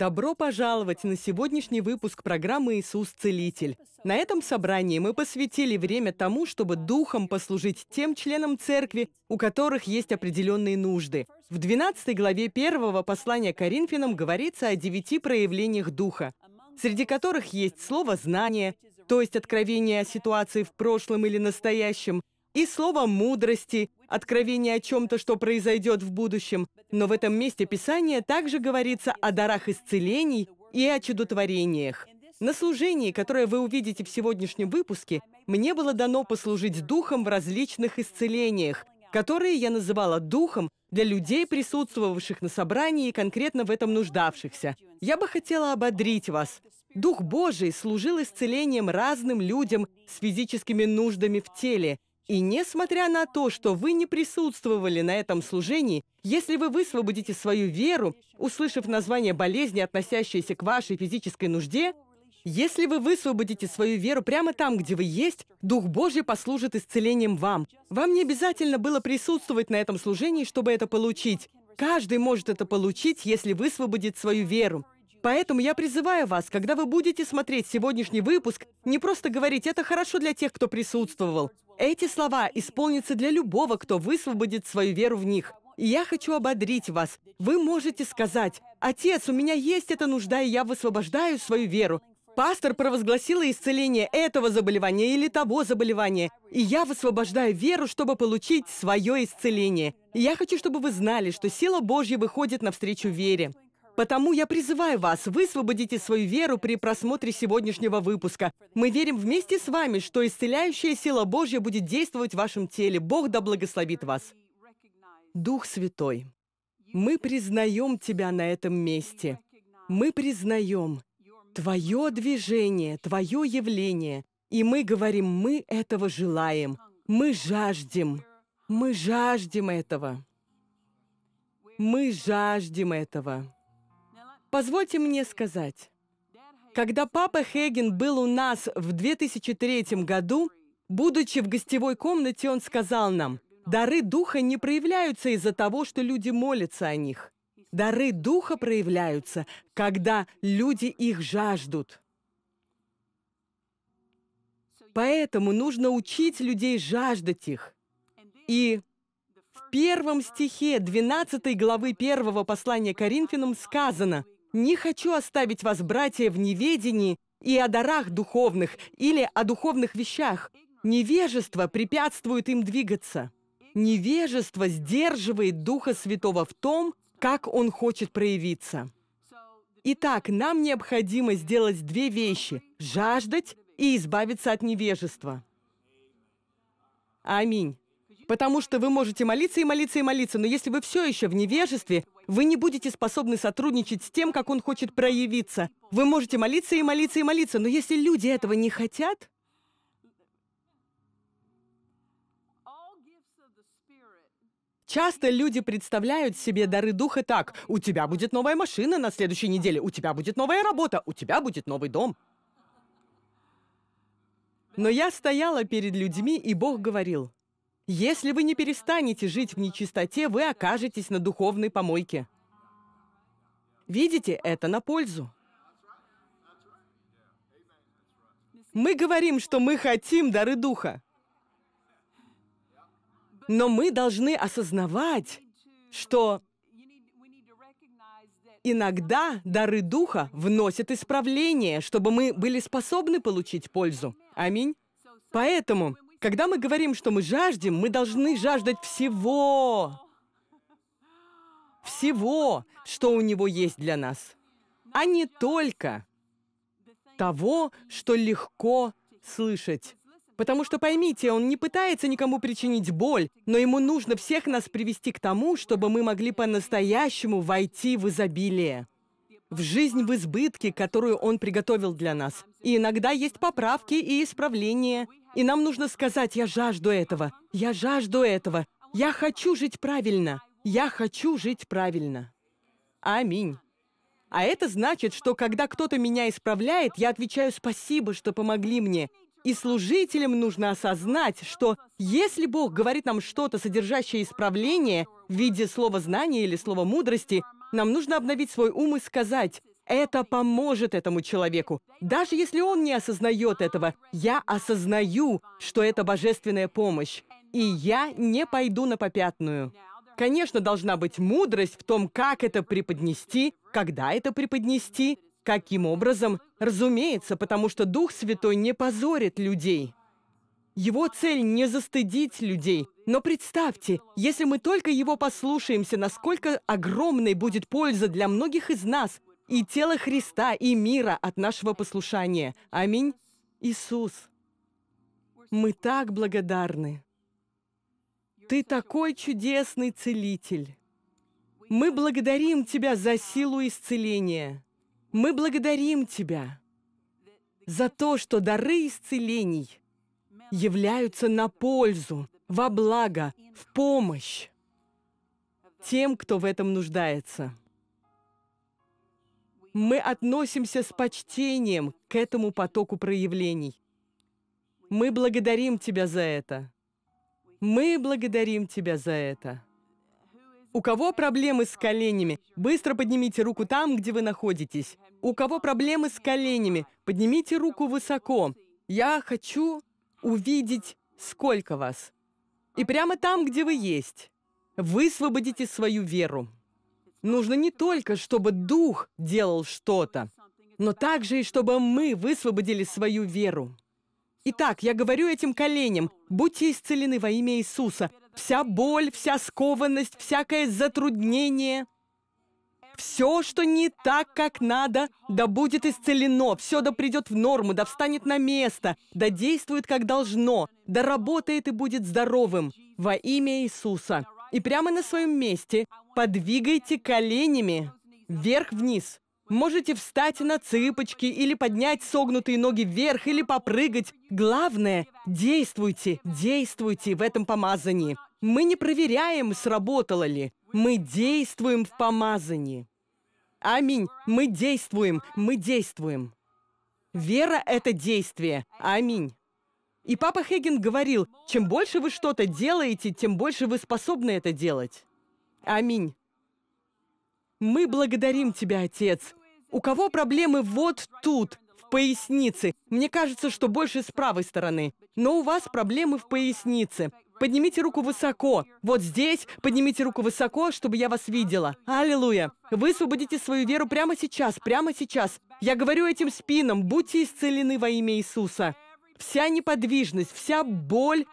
Добро пожаловать на сегодняшний выпуск программы «Иисус Целитель». На этом собрании мы посвятили время тому, чтобы духом послужить тем членам церкви, у которых есть определенные нужды. В 12 главе первого послания Коринфянам говорится о девяти проявлениях духа, среди которых есть слово «знание», то есть откровение о ситуации в прошлом или настоящем, и слово мудрости, откровение о чем-то, что произойдет в будущем. Но в этом месте Писания также говорится о дарах исцелений и о чудотворениях. На служении, которое вы увидите в сегодняшнем выпуске, мне было дано послужить духом в различных исцелениях, которые я называла духом для людей, присутствовавших на собрании и конкретно в этом нуждавшихся. Я бы хотела ободрить вас. Дух Божий служил исцелением разным людям с физическими нуждами в теле – и несмотря на то, что вы не присутствовали на этом служении, если вы высвободите свою веру, услышав название болезни, относящейся к вашей физической нужде, если вы высвободите свою веру прямо там, где вы есть, Дух Божий послужит исцелением вам. Вам не обязательно было присутствовать на этом служении, чтобы это получить. Каждый может это получить, если высвободит свою веру. Поэтому я призываю вас, когда вы будете смотреть сегодняшний выпуск, не просто говорить «это хорошо для тех, кто присутствовал», эти слова исполнятся для любого, кто высвободит свою веру в них. И я хочу ободрить вас. Вы можете сказать, «Отец, у меня есть эта нужда, и я высвобождаю свою веру. Пастор провозгласил исцеление этого заболевания или того заболевания, и я высвобождаю веру, чтобы получить свое исцеление. И я хочу, чтобы вы знали, что сила Божья выходит навстречу вере. Потому я призываю вас, высвободите свою веру при просмотре сегодняшнего выпуска. Мы верим вместе с вами, что исцеляющая сила Божья будет действовать в вашем теле. Бог да благословит вас. Дух Святой, мы признаем Тебя на этом месте. Мы признаем Твое движение, Твое явление. И мы говорим, мы этого желаем. Мы жаждем. Мы жаждем этого. Мы жаждем этого. Позвольте мне сказать, когда папа Хеген был у нас в 2003 году, будучи в гостевой комнате, он сказал нам, «Дары Духа не проявляются из-за того, что люди молятся о них. Дары Духа проявляются, когда люди их жаждут». Поэтому нужно учить людей жаждать их. И в первом стихе 12 главы первого послания Коринфянам сказано – не хочу оставить вас, братья, в неведении и о дарах духовных или о духовных вещах. Невежество препятствует им двигаться. Невежество сдерживает Духа Святого в том, как Он хочет проявиться. Итак, нам необходимо сделать две вещи – жаждать и избавиться от невежества. Аминь. Потому что вы можете молиться и молиться и молиться, но если вы все еще в невежестве, вы не будете способны сотрудничать с тем, как он хочет проявиться. Вы можете молиться и молиться и молиться, но если люди этого не хотят, Часто люди представляют себе дары духа так. У тебя будет новая машина на следующей неделе, у тебя будет новая работа, у тебя будет новый дом. Но я стояла перед людьми, и Бог говорил, если вы не перестанете жить в нечистоте, вы окажетесь на духовной помойке. Видите, это на пользу. Мы говорим, что мы хотим дары Духа. Но мы должны осознавать, что иногда дары Духа вносят исправление, чтобы мы были способны получить пользу. Аминь. Поэтому когда мы говорим, что мы жаждем, мы должны жаждать всего. Всего, что у него есть для нас. А не только того, что легко слышать. Потому что поймите, он не пытается никому причинить боль, но ему нужно всех нас привести к тому, чтобы мы могли по-настоящему войти в изобилие, в жизнь в избытке, которую он приготовил для нас. И иногда есть поправки и исправления, и нам нужно сказать, я жажду этого, я жажду этого, я хочу жить правильно, я хочу жить правильно. Аминь. А это значит, что когда кто-то меня исправляет, я отвечаю спасибо, что помогли мне. И служителям нужно осознать, что если Бог говорит нам что-то, содержащее исправление в виде слова знания или слова мудрости, нам нужно обновить свой ум и сказать это поможет этому человеку. Даже если он не осознает этого, я осознаю, что это божественная помощь, и я не пойду на попятную. Конечно, должна быть мудрость в том, как это преподнести, когда это преподнести, каким образом. Разумеется, потому что Дух Святой не позорит людей. Его цель не застыдить людей. Но представьте, если мы только его послушаемся, насколько огромной будет польза для многих из нас, и тело Христа, и мира от нашего послушания. Аминь. Иисус, мы так благодарны. Ты такой чудесный целитель. Мы благодарим Тебя за силу исцеления. Мы благодарим Тебя за то, что дары исцелений являются на пользу, во благо, в помощь тем, кто в этом нуждается мы относимся с почтением к этому потоку проявлений. Мы благодарим Тебя за это. Мы благодарим Тебя за это. У кого проблемы с коленями? Быстро поднимите руку там, где вы находитесь. У кого проблемы с коленями? Поднимите руку высоко. Я хочу увидеть, сколько вас. И прямо там, где вы есть, высвободите свою веру. Нужно не только, чтобы Дух делал что-то, но также и чтобы мы высвободили свою веру. Итак, я говорю этим коленям, будьте исцелены во имя Иисуса. Вся боль, вся скованность, всякое затруднение, все, что не так, как надо, да будет исцелено, все да придет в норму, да встанет на место, да действует, как должно, да работает и будет здоровым во имя Иисуса. И прямо на своем месте Подвигайте коленями вверх-вниз. Можете встать на цыпочки или поднять согнутые ноги вверх или попрыгать. Главное, действуйте, действуйте в этом помазании. Мы не проверяем, сработало ли. Мы действуем в помазании. Аминь. Мы действуем, мы действуем. Вера – это действие. Аминь. И папа Хеген говорил, чем больше вы что-то делаете, тем больше вы способны это делать. Аминь. Мы благодарим Тебя, Отец. У кого проблемы вот тут, в пояснице? Мне кажется, что больше с правой стороны. Но у вас проблемы в пояснице. Поднимите руку высоко. Вот здесь поднимите руку высоко, чтобы я вас видела. Аллилуйя. Высвободите свою веру прямо сейчас, прямо сейчас. Я говорю этим спинам, будьте исцелены во имя Иисуса. Вся неподвижность, вся боль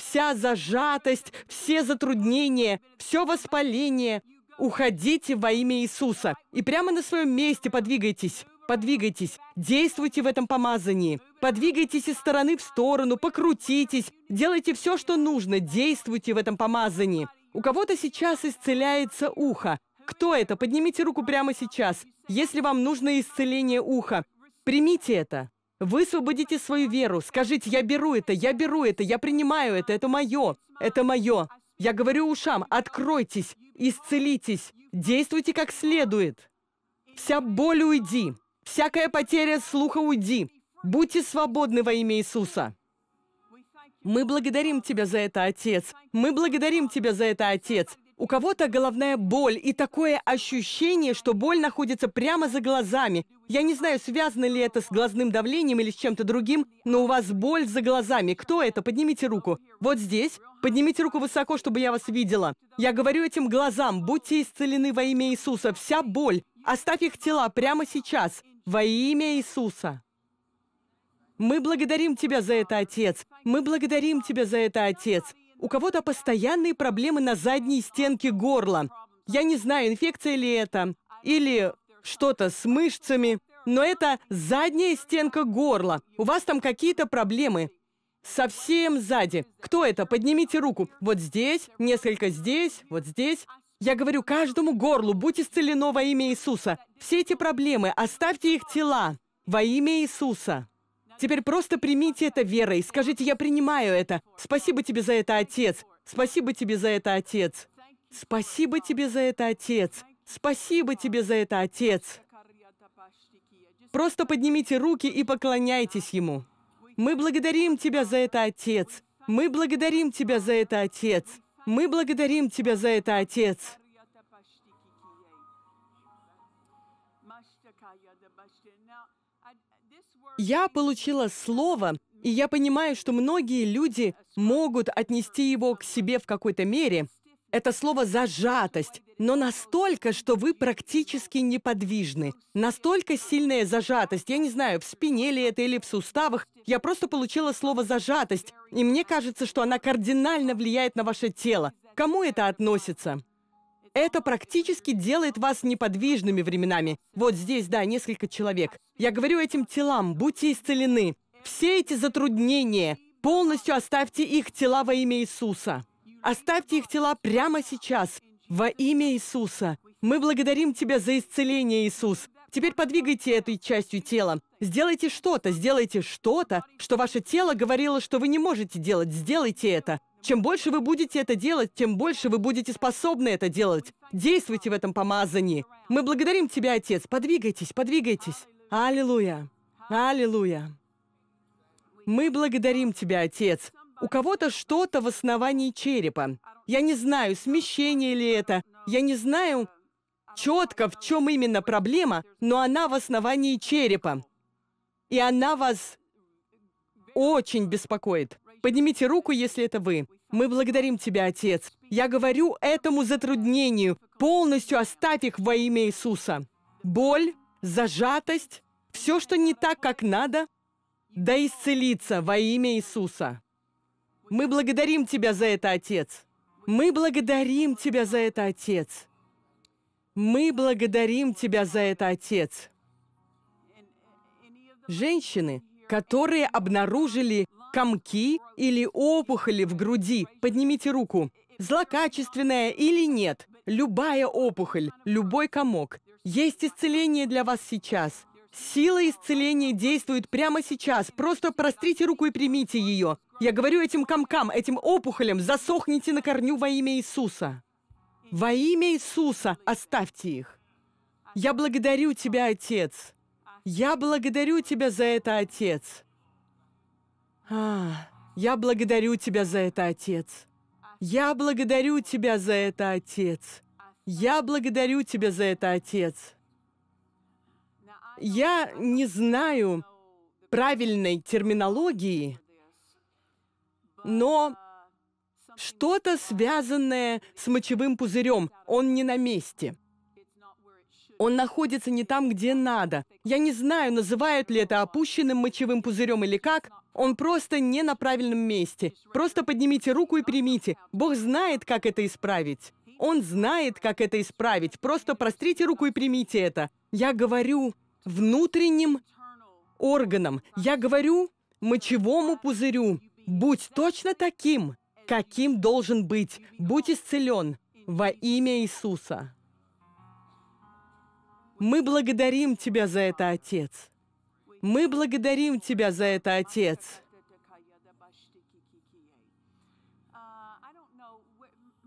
вся зажатость, все затруднения, все воспаление. Уходите во имя Иисуса и прямо на своем месте подвигайтесь. Подвигайтесь, действуйте в этом помазании. Подвигайтесь из стороны в сторону, покрутитесь, делайте все, что нужно, действуйте в этом помазании. У кого-то сейчас исцеляется ухо. Кто это? Поднимите руку прямо сейчас, если вам нужно исцеление уха. Примите это. Высвободите свою веру. Скажите, я беру это, я беру это, я принимаю это, это мое, это мое. Я говорю ушам, откройтесь, исцелитесь, действуйте как следует. Вся боль уйди, всякая потеря слуха уйди. Будьте свободны во имя Иисуса. Мы благодарим Тебя за это, Отец. Мы благодарим Тебя за это, Отец. У кого-то головная боль и такое ощущение, что боль находится прямо за глазами. Я не знаю, связано ли это с глазным давлением или с чем-то другим, но у вас боль за глазами. Кто это? Поднимите руку. Вот здесь. Поднимите руку высоко, чтобы я вас видела. Я говорю этим глазам, будьте исцелены во имя Иисуса. Вся боль. Оставь их тела прямо сейчас. Во имя Иисуса. Мы благодарим Тебя за это, Отец. Мы благодарим Тебя за это, Отец. У кого-то постоянные проблемы на задней стенке горла. Я не знаю, инфекция ли это, или что-то с мышцами, но это задняя стенка горла. У вас там какие-то проблемы. Совсем сзади. Кто это? Поднимите руку. Вот здесь, несколько здесь, вот здесь. Я говорю каждому горлу, будь исцелено во имя Иисуса. Все эти проблемы, оставьте их тела во имя Иисуса. Теперь просто примите это верой. Скажите, я принимаю это. Спасибо тебе за это, Отец. Спасибо тебе за это, Отец. Спасибо тебе за это, Отец. Спасибо тебе за это, Отец. Просто поднимите руки и поклоняйтесь Ему. Мы благодарим Тебя за это, Отец. Мы благодарим Тебя за это, Отец. Мы благодарим Тебя за это, Отец. Я получила слово, и я понимаю, что многие люди могут отнести его к себе в какой-то мере. Это слово «зажатость», но настолько, что вы практически неподвижны. Настолько сильная зажатость. Я не знаю, в спине ли это или в суставах. Я просто получила слово «зажатость», и мне кажется, что она кардинально влияет на ваше тело. К кому это относится? Это практически делает вас неподвижными временами. Вот здесь, да, несколько человек. Я говорю этим телам, будьте исцелены. Все эти затруднения, полностью оставьте их тела во имя Иисуса. Оставьте их тела прямо сейчас, во имя Иисуса. Мы благодарим Тебя за исцеление, Иисус. Теперь подвигайте этой частью тела. Сделайте что-то, сделайте что-то, что ваше тело говорило, что вы не можете делать. Сделайте это. Чем больше вы будете это делать, тем больше вы будете способны это делать. Действуйте в этом помазании. Мы благодарим Тебя, Отец. Подвигайтесь, подвигайтесь. Аллилуйя. Аллилуйя. Мы благодарим Тебя, Отец. У кого-то что-то в основании черепа. Я не знаю, смещение ли это. Я не знаю четко, в чем именно проблема, но она в основании черепа. И она вас очень беспокоит. Поднимите руку, если это вы. Мы благодарим Тебя, Отец. Я говорю этому затруднению, полностью оставь их во имя Иисуса. Боль, зажатость, все, что не так, как надо, да исцелиться во имя Иисуса. Мы благодарим Тебя за это, Отец. Мы благодарим Тебя за это, Отец. Мы благодарим Тебя за это, Отец. Женщины, которые обнаружили комки или опухоли в груди, поднимите руку. Злокачественная или нет, любая опухоль, любой комок. Есть исцеление для вас сейчас. Сила исцеления действует прямо сейчас. Просто прострите руку и примите ее. Я говорю этим комкам, этим опухолям, засохните на корню во имя Иисуса. Во имя Иисуса оставьте их. Я благодарю Тебя, Отец. Я благодарю Тебя за это, Отец. А, я благодарю тебя за это, Отец. Я благодарю тебя за это, Отец. Я благодарю тебя за это, Отец. Я не знаю правильной терминологии, но что-то связанное с мочевым пузырем. Он не на месте. Он находится не там, где надо. Я не знаю, называют ли это опущенным мочевым пузырем или как, он просто не на правильном месте. Просто поднимите руку и примите. Бог знает, как это исправить. Он знает, как это исправить. Просто прострите руку и примите это. Я говорю внутренним органам. Я говорю мочевому пузырю. Будь точно таким, каким должен быть. Будь исцелен во имя Иисуса. Мы благодарим Тебя за это, Отец. Мы благодарим Тебя за это, Отец.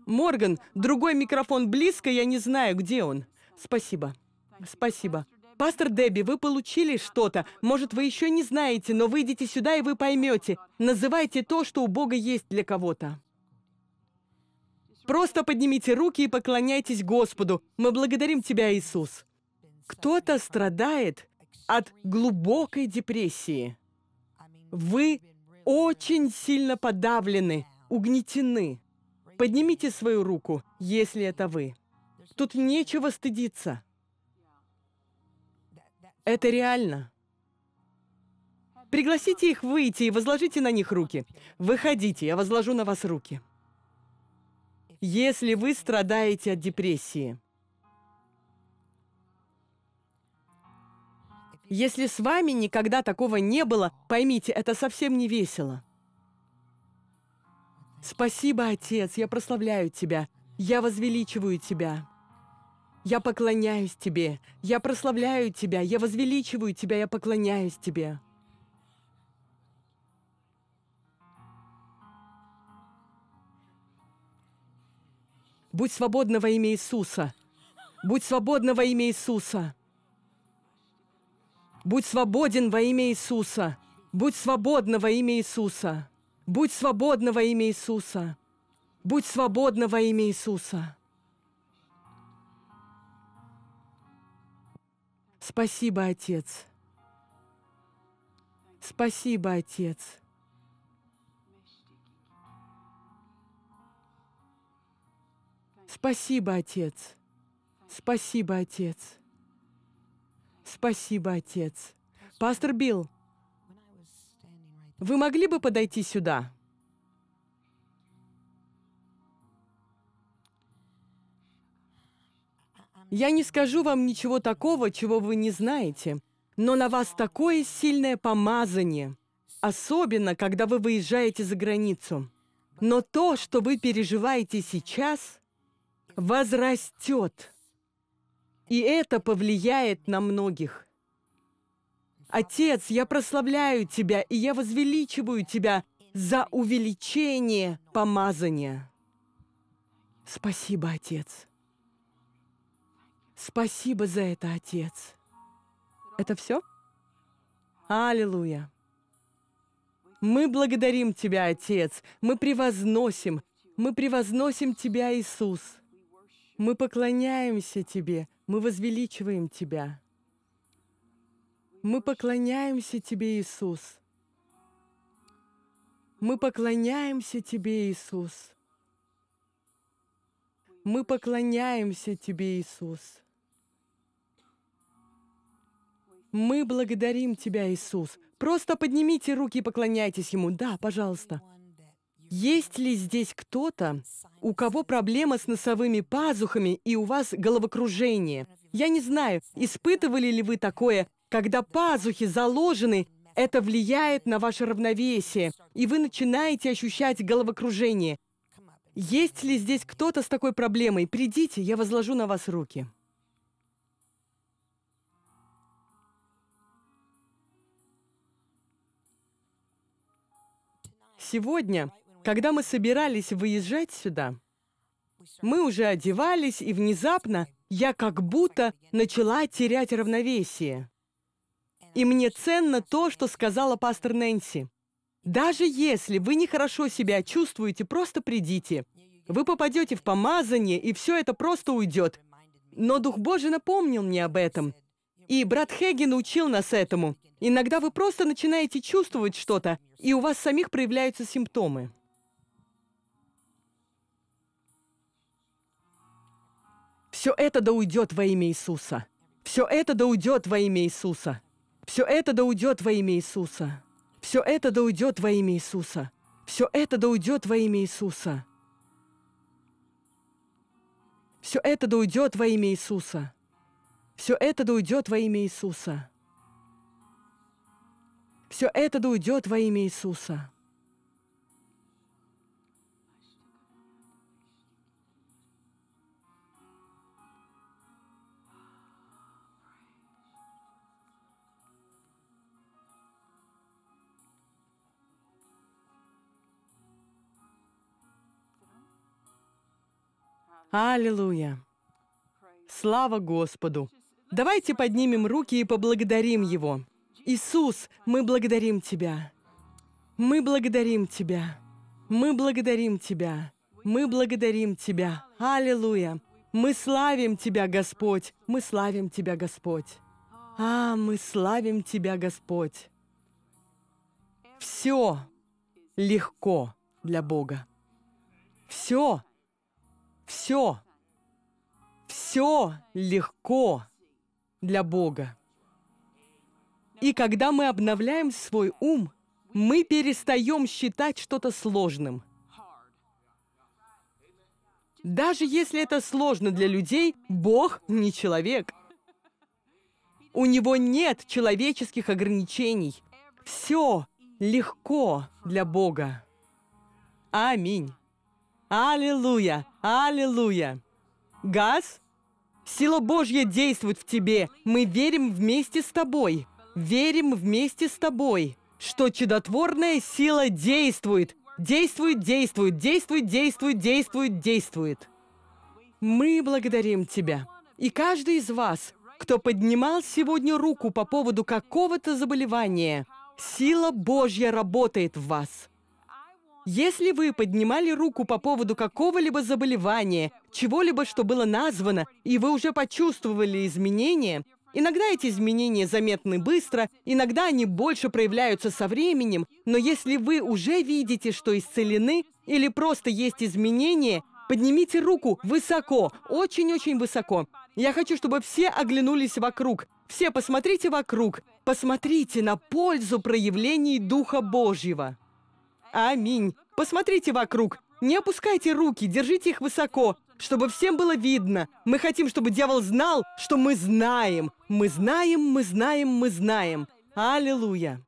Морган, другой микрофон близко, я не знаю, где он. Спасибо. Спасибо. Пастор Дебби, вы получили что-то. Может, вы еще не знаете, но выйдите сюда, и вы поймете. Называйте то, что у Бога есть для кого-то. Просто поднимите руки и поклоняйтесь Господу. Мы благодарим Тебя, Иисус. Кто-то страдает от глубокой депрессии. Вы очень сильно подавлены, угнетены. Поднимите свою руку, если это вы. Тут нечего стыдиться. Это реально. Пригласите их выйти и возложите на них руки. Выходите, я возложу на вас руки. Если вы страдаете от депрессии – Если с вами никогда такого не было, поймите, это совсем не весело. Спасибо, Отец, я прославляю Тебя. Я возвеличиваю Тебя. Я поклоняюсь Тебе. Я прославляю Тебя. Я возвеличиваю Тебя. Я поклоняюсь Тебе. Будь свободна во имя Иисуса. Будь свободна во имя Иисуса. Будь свободен во имя Иисуса. Будь свободна во имя Иисуса. Будь свободна во имя Иисуса. Будь свободна во имя Иисуса. Спасибо, Отец. Спасибо, Отец. Спасибо, Отец. Спасибо, Отец. Спасибо, отец. Пастор Билл, вы могли бы подойти сюда? Я не скажу вам ничего такого, чего вы не знаете, но на вас такое сильное помазание, особенно когда вы выезжаете за границу. Но то, что вы переживаете сейчас, возрастет и это повлияет на многих. Отец, я прославляю Тебя, и я возвеличиваю Тебя за увеличение помазания. Спасибо, Отец. Спасибо за это, Отец. Это все? Аллилуйя. Мы благодарим Тебя, Отец. Мы превозносим. Мы превозносим Тебя, Иисус. Мы поклоняемся Тебе. Мы возвеличиваем Тебя. Мы поклоняемся Тебе, Иисус. Мы поклоняемся Тебе, Иисус. Мы поклоняемся Тебе, Иисус. Мы благодарим Тебя, Иисус. Просто поднимите руки и поклоняйтесь Ему. Да, пожалуйста. Есть ли здесь кто-то, у кого проблема с носовыми пазухами и у вас головокружение? Я не знаю, испытывали ли вы такое, когда пазухи заложены, это влияет на ваше равновесие, и вы начинаете ощущать головокружение. Есть ли здесь кто-то с такой проблемой? Придите, я возложу на вас руки. Сегодня когда мы собирались выезжать сюда, мы уже одевались, и внезапно я как будто начала терять равновесие. И мне ценно то, что сказала пастор Нэнси. Даже если вы нехорошо себя чувствуете, просто придите. Вы попадете в помазание, и все это просто уйдет. Но Дух Божий напомнил мне об этом. И брат Хэгги научил нас этому. Иногда вы просто начинаете чувствовать что-то, и у вас самих проявляются симптомы. Все это да уйдет во имя Иисуса. Все это да уйдет во имя Иисуса. Все это да уйдет во имя Иисуса. Все это да уйдет во имя Иисуса. Все это да уйдет во имя Иисуса. Все это да уйдет во имя Иисуса. Все это да уйдет во имя Иисуса. Все это да уйдет во имя Иисуса. Аллилуйя! Слава Господу! Давайте поднимем руки и поблагодарим Его. Иисус, мы благодарим Тебя. Мы благодарим Тебя. Мы благодарим Тебя. Мы благодарим Тебя. Аллилуйя! Мы славим Тебя, Господь. Мы славим Тебя, Господь. А, мы славим Тебя, Господь. Все легко для Бога. Все все, все легко для Бога. И когда мы обновляем свой ум, мы перестаем считать что-то сложным. Даже если это сложно для людей, Бог не человек. У него нет человеческих ограничений. Все легко для Бога. Аминь. Аллилуйя! Аллилуйя! Газ, сила Божья действует в тебе. Мы верим вместе с тобой. Верим вместе с тобой, что чудотворная сила действует. Действует, действует, действует, действует, действует, действует. Мы благодарим Тебя. И каждый из вас, кто поднимал сегодня руку по поводу какого-то заболевания, сила Божья работает в вас. Если вы поднимали руку по поводу какого-либо заболевания, чего-либо, что было названо, и вы уже почувствовали изменения, иногда эти изменения заметны быстро, иногда они больше проявляются со временем, но если вы уже видите, что исцелены, или просто есть изменения, поднимите руку высоко, очень-очень высоко. Я хочу, чтобы все оглянулись вокруг, все посмотрите вокруг, посмотрите на пользу проявлений Духа Божьего. Аминь. Посмотрите вокруг. Не опускайте руки, держите их высоко, чтобы всем было видно. Мы хотим, чтобы дьявол знал, что мы знаем. Мы знаем, мы знаем, мы знаем. Аллилуйя.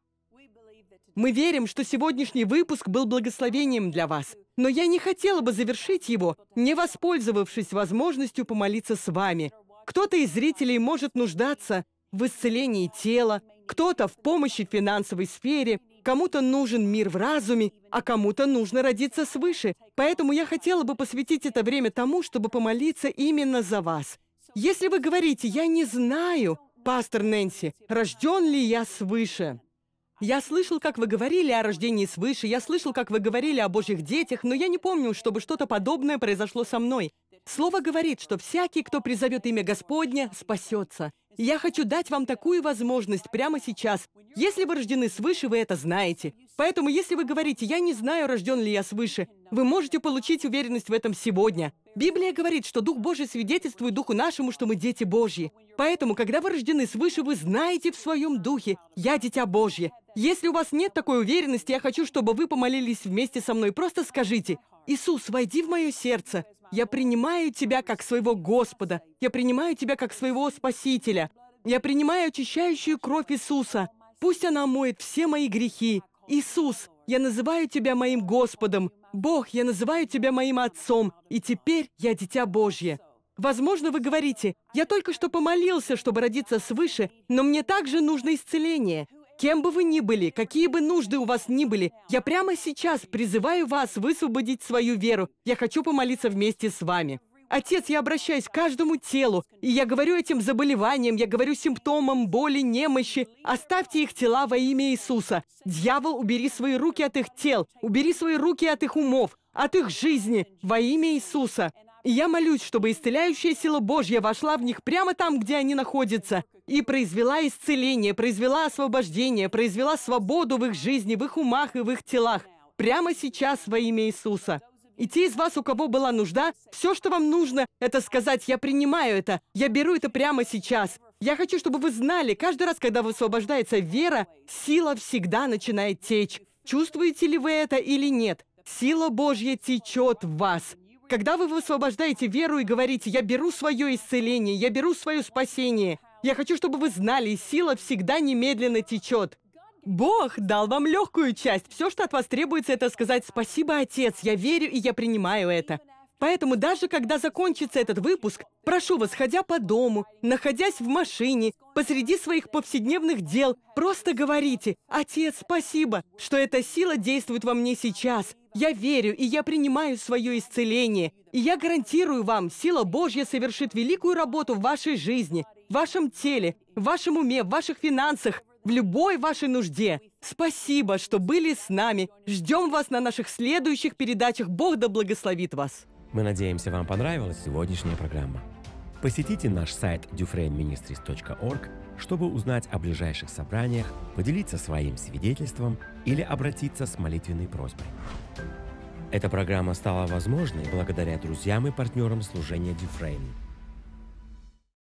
Мы верим, что сегодняшний выпуск был благословением для вас. Но я не хотела бы завершить его, не воспользовавшись возможностью помолиться с вами. Кто-то из зрителей может нуждаться в исцелении тела, кто-то в помощи в финансовой сфере – Кому-то нужен мир в разуме, а кому-то нужно родиться свыше. Поэтому я хотела бы посвятить это время тому, чтобы помолиться именно за вас. Если вы говорите, я не знаю, пастор Нэнси, рожден ли я свыше? Я слышал, как вы говорили о рождении свыше, я слышал, как вы говорили о Божьих детях, но я не помню, чтобы что-то подобное произошло со мной. Слово говорит, что всякий, кто призовет имя Господня, спасется. Я хочу дать вам такую возможность прямо сейчас. Если вы рождены свыше, вы это знаете. Поэтому, если вы говорите, я не знаю, рожден ли я свыше, вы можете получить уверенность в этом сегодня. Библия говорит, что Дух Божий свидетельствует Духу нашему, что мы дети Божьи. Поэтому, когда вы рождены свыше, вы знаете в своем духе, я дитя Божье. Если у вас нет такой уверенности, я хочу, чтобы вы помолились вместе со мной. Просто скажите, «Иисус, войди в мое сердце, я принимаю Тебя как своего Господа. Я принимаю Тебя как своего Спасителя. Я принимаю очищающую кровь Иисуса. Пусть она моет все мои грехи. Иисус, я называю Тебя моим Господом. Бог, я называю Тебя моим Отцом. И теперь я Дитя Божье. Возможно, вы говорите, «Я только что помолился, чтобы родиться свыше, но мне также нужно исцеление». Кем бы вы ни были, какие бы нужды у вас ни были, я прямо сейчас призываю вас высвободить свою веру. Я хочу помолиться вместе с вами. Отец, я обращаюсь к каждому телу, и я говорю этим заболеваниям, я говорю симптомам боли, немощи. Оставьте их тела во имя Иисуса. Дьявол, убери свои руки от их тел, убери свои руки от их умов, от их жизни во имя Иисуса. И я молюсь, чтобы исцеляющая сила Божья вошла в них прямо там, где они находятся, и произвела исцеление, произвела освобождение, произвела свободу в их жизни, в их умах и в их телах. Прямо сейчас во имя Иисуса. И те из вас, у кого была нужда, все, что вам нужно, это сказать, я принимаю это, я беру это прямо сейчас. Я хочу, чтобы вы знали, каждый раз, когда высвобождается вера, сила всегда начинает течь. Чувствуете ли вы это или нет? Сила Божья течет в вас. Когда вы высвобождаете веру и говорите, я беру свое исцеление, я беру свое спасение, я хочу, чтобы вы знали, сила всегда немедленно течет. Бог дал вам легкую часть. Все, что от вас требуется, это сказать «Спасибо, Отец, я верю и я принимаю это». Поэтому даже когда закончится этот выпуск, прошу вас, ходя по дому, находясь в машине, посреди своих повседневных дел, просто говорите «Отец, спасибо, что эта сила действует во мне сейчас, я верю, и я принимаю свое исцеление. И я гарантирую вам, сила Божья совершит великую работу в вашей жизни, в вашем теле, в вашем уме, в ваших финансах, в любой вашей нужде. Спасибо, что были с нами. Ждем вас на наших следующих передачах. Бог да благословит вас. Мы надеемся, вам понравилась сегодняшняя программа. Посетите наш сайт dufrainministries.org, чтобы узнать о ближайших собраниях, поделиться своим свидетельством – или обратиться с молитвенной просьбой. Эта программа стала возможной благодаря друзьям и партнерам служения Дюфрейн –